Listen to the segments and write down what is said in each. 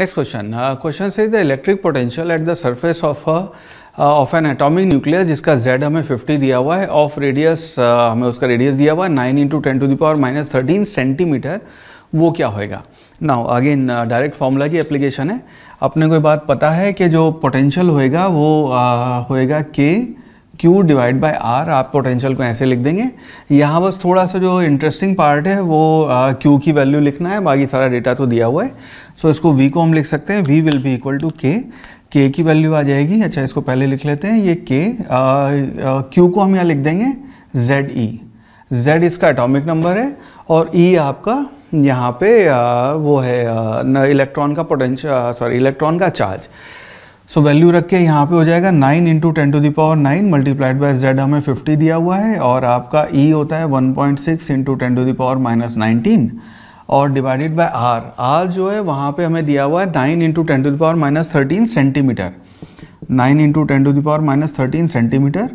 next question question से says electric potential at the the of of an atomic nuclear जिसका z हमें 50 दिया हुआ है ऑफ रेडियस uh, हमें उसका रेडियस दिया हुआ है nine into ten to the power minus thirteen centimetre वो क्या होएगा नाउ अगेन डायरेक्ट फॉर्मूला की एप्लीकेशन है अपने को बात पता है कि जो पोटेंशियल होएगा वो uh, होएगा के Q डिवाइड बाय R आप पोटेंशियल को ऐसे लिख देंगे यहाँ बस थोड़ा सा जो इंटरेस्टिंग पार्ट है वो आ, Q की वैल्यू लिखना है बाकी सारा डेटा तो दिया हुआ है सो so, इसको V को हम लिख सकते हैं V will be equal to K K की वैल्यू आ जाएगी अच्छा इसको पहले लिख लेते हैं ये K क्यू Q को हम यहाँ लिख देंगे जेड ई जेड इसका एटॉमिक नंबर है और ई e आपका यहाँ पे आ, वो है इलेक्ट्रॉन का पोटेंशियल सॉरी इलेक्ट्रॉन का चार्ज सो वैल्यू रख के यहाँ पे हो जाएगा nine into ten to the power nine multiplied by Z हमें फिफ्टी दिया हुआ है और आपका ई e होता है one point six into ten to the power minus nineteen और डिवाइडेड बाय आर आर जो है वहाँ पे हमें दिया हुआ है nine into ten to the power minus thirteen centimetre nine into ten to the power minus thirteen centimetre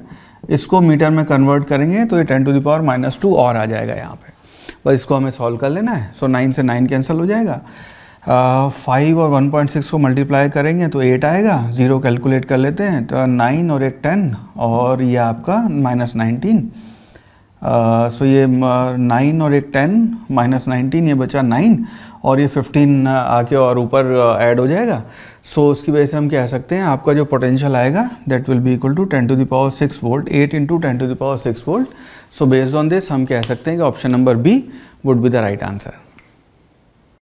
इसको मीटर में कन्वर्ट करेंगे तो ये ten to the power minus two और आ जाएगा यहाँ पे बस इसको हमें सॉल्व कर लेना है सो so, नाइन से नाइन कैंसिल हो जाएगा फाइव और वन पॉइंट सिक्स को मल्टीप्लाई करेंगे तो एट आएगा ज़ीरो कैलकुलेट कर लेते हैं तो नाइन और एक टेन और ये आपका माइनस नाइनटीन सो ये नाइन और एक टेन माइनस नाइनटीन ये बचा नाइन और ये फिफ्टीन आके और ऊपर ऐड हो जाएगा सो so, उसकी वजह से हम कह सकते हैं आपका जो पोटेंशियल आएगा that will be equal to ten to the power six volt eight into ten to the power six volt so based on this हम कह सकते हैं कि option number B would be the right answer